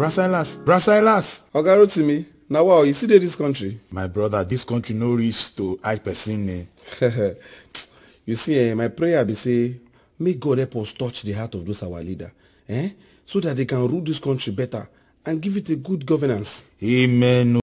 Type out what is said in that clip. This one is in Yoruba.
brasilas brasilas oga me. Now, wow you see this country my brother This country no reach to hide person you see eh, my prayer be say may god help us touch the heart of those our leader eh? so that they can rule this country better and give it a good governance amen